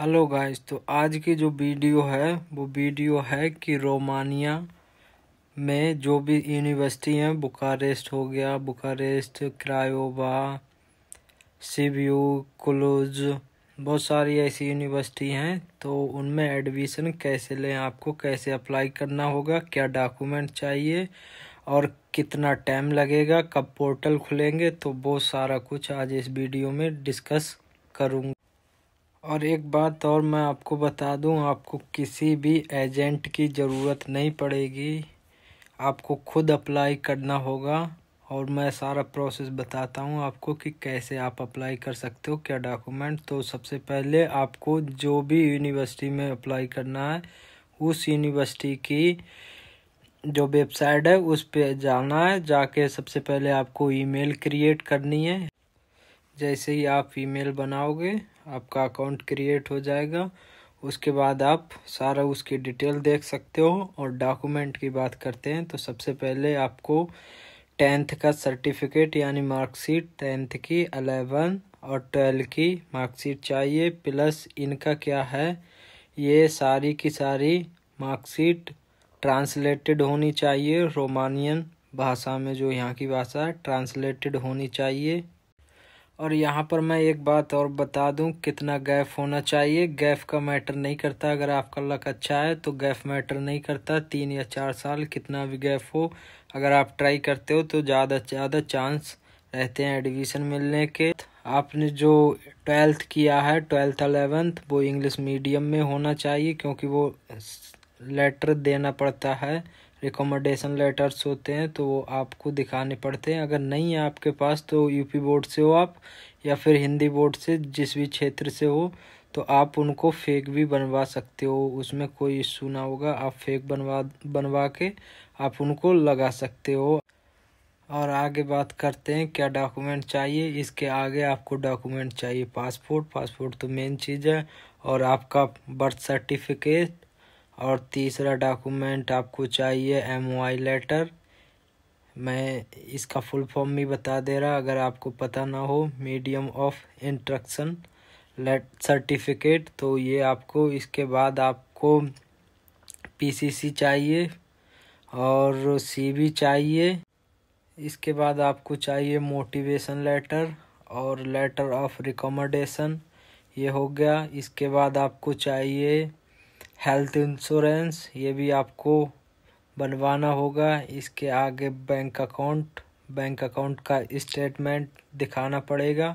hello guys तो आज की जो वीडियो है वो वीडियो है कि रोमानिया में जो भी यूनिवर्सिटी हैं बुकारेस्ट हो गया बुकारेस्ट क्रायोबा सीव्यू क्लूज बहुत सारी ऐसी यूनिवर्सिटी हैं तो उनमें एडमिशन कैसे लें आपको कैसे अप्लाई करना होगा क्या डॉक्यूमेंट चाहिए और कितना टाइम लगेगा कब पोर्टल खुलेंगे तो वो सारा कुछ आज इस वीडियो में डिस्कस करूँगा और एक बात और मैं आपको बता दूं आपको किसी भी एजेंट की ज़रूरत नहीं पड़ेगी आपको खुद अप्लाई करना होगा और मैं सारा प्रोसेस बताता हूँ आपको कि कैसे आप अप्लाई कर सकते हो क्या डॉक्यूमेंट तो सबसे पहले आपको जो भी यूनिवर्सिटी में अप्लाई करना है उस यूनिवर्सिटी की जो वेबसाइट है उस पे जाना है जाके सबसे पहले आपको ईमेल क्रिएट करनी है जैसे ही आप ईमेल बनाओगे आपका अकाउंट क्रिएट हो जाएगा उसके बाद आप सारा उसकी डिटेल देख सकते हो और डॉक्यूमेंट की बात करते हैं तो सबसे पहले आपको टेंथ का सर्टिफिकेट यानी मार्कशीट टेंथ की अलेवन और ट्वेल्व की मार्कशीट चाहिए प्लस इनका क्या है ये सारी की सारी मार्कशीट ट्रांसलेटेड होनी चाहिए रोमानियन भाषा में जो यहाँ की भाषा है ट्रांसलेटेड होनी चाहिए और यहाँ पर मैं एक बात और बता दूँ कितना गैफ होना चाहिए गैफ का मैटर नहीं करता अगर आपका लक अच्छा है तो गैफ मैटर नहीं करता तीन या चार साल कितना भी गैफ हो अगर आप ट्राई करते हो तो ज़्यादा से ज़्यादा चांस रहते हैं एडमिशन मिलने के आपने जो ट्वेल्थ किया है ट्वेल्थ अलेवेंथ वो इंग्लिश मीडियम में होना चाहिए क्योंकि वो लेटर देना पड़ता है रिकमेंडेशन लेटर्स होते हैं तो वो आपको दिखाने पड़ते हैं अगर नहीं है आपके पास तो यूपी बोर्ड से हो आप या फिर हिंदी बोर्ड से जिस भी क्षेत्र से हो तो आप उनको फेक भी बनवा सकते हो उसमें कोई इशू ना होगा आप फेक बनवा बनवा के आप उनको लगा सकते हो और आगे बात करते हैं क्या डॉक्यूमेंट चाहिए इसके आगे आपको डॉक्यूमेंट चाहिए पासपोर्ट पासपोर्ट तो मेन चीज़ है और आपका बर्थ सर्टिफिकेट और तीसरा डॉक्यूमेंट आपको चाहिए एम लेटर मैं इसका फुल फॉर्म भी बता दे रहा अगर आपको पता ना हो medium of instruction late certificate तो ये आपको इसके बाद आपको पीसीसी चाहिए और सीबी चाहिए इसके बाद आपको चाहिए मोटिवेशन लेटर और लेटर ऑफ रिकमेंडेशन ये हो गया इसके बाद आपको चाहिए हेल्थ इंश्योरेंस ये भी आपको बनवाना होगा इसके आगे बैंक अकाउंट बैंक अकाउंट का स्टेटमेंट दिखाना पड़ेगा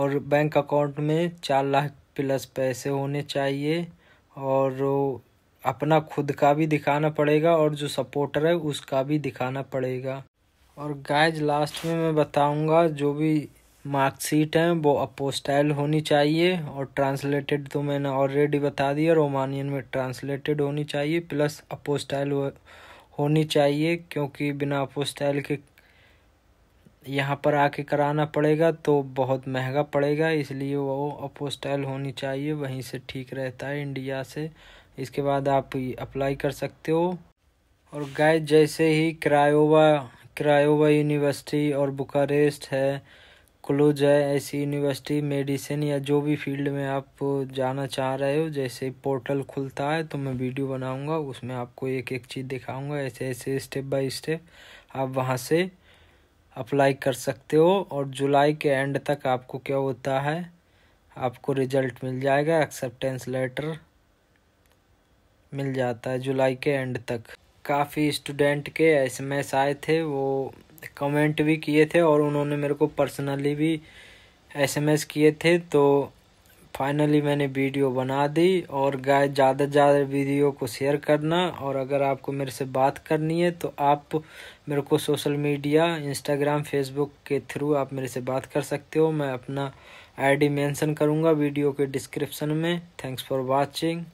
और बैंक अकाउंट में चार लाख प्लस पैसे होने चाहिए और अपना खुद का भी दिखाना पड़ेगा और जो सपोर्टर है उसका भी दिखाना पड़ेगा और गाइज लास्ट में मैं बताऊंगा जो भी मार्कशीट हैं वो अपोस्टाइल होनी चाहिए और ट्रांसलेटेड तो मैंने ऑलरेडी बता दिया रोमानियन में ट्रांसलेटेड होनी चाहिए प्लस अपोस्टाइल होनी चाहिए क्योंकि बिना अपोस्टाइल के यहाँ पर आके कराना पड़ेगा तो बहुत महंगा पड़ेगा इसलिए वो अपोस्टाइल होनी चाहिए वहीं से ठीक रहता है इंडिया से इसके बाद आप अप्लाई कर सकते हो और गाय जैसे ही क्रायोवा क्रायोवा यूनिवर्सिटी और बुकारेस्ट है क्लोज है ऐसी यूनिवर्सिटी मेडिसिन या जो भी फील्ड में आप जाना चाह रहे हो जैसे पोर्टल खुलता है तो मैं वीडियो बनाऊंगा उसमें आपको एक एक चीज़ दिखाऊंगा ऐसे ऐसे स्टेप बाय स्टेप आप वहां से अप्लाई कर सकते हो और जुलाई के एंड तक आपको क्या होता है आपको रिजल्ट मिल जाएगा एक्सेप्टेंस लेटर मिल जाता है जुलाई के एंड तक काफ़ी स्टूडेंट के एस आए थे वो कमेंट भी किए थे और उन्होंने मेरे को पर्सनली भी एसएमएस किए थे तो फाइनली मैंने वीडियो बना दी और गाय ज़्यादा से ज़्यादा वीडियो को शेयर करना और अगर आपको मेरे से बात करनी है तो आप मेरे को सोशल मीडिया इंस्टाग्राम फेसबुक के थ्रू आप मेरे से बात कर सकते हो मैं अपना आईडी मेंशन करूँगा वीडियो के डिस्क्रिप्शन में थैंक्स फॉर वाचिंग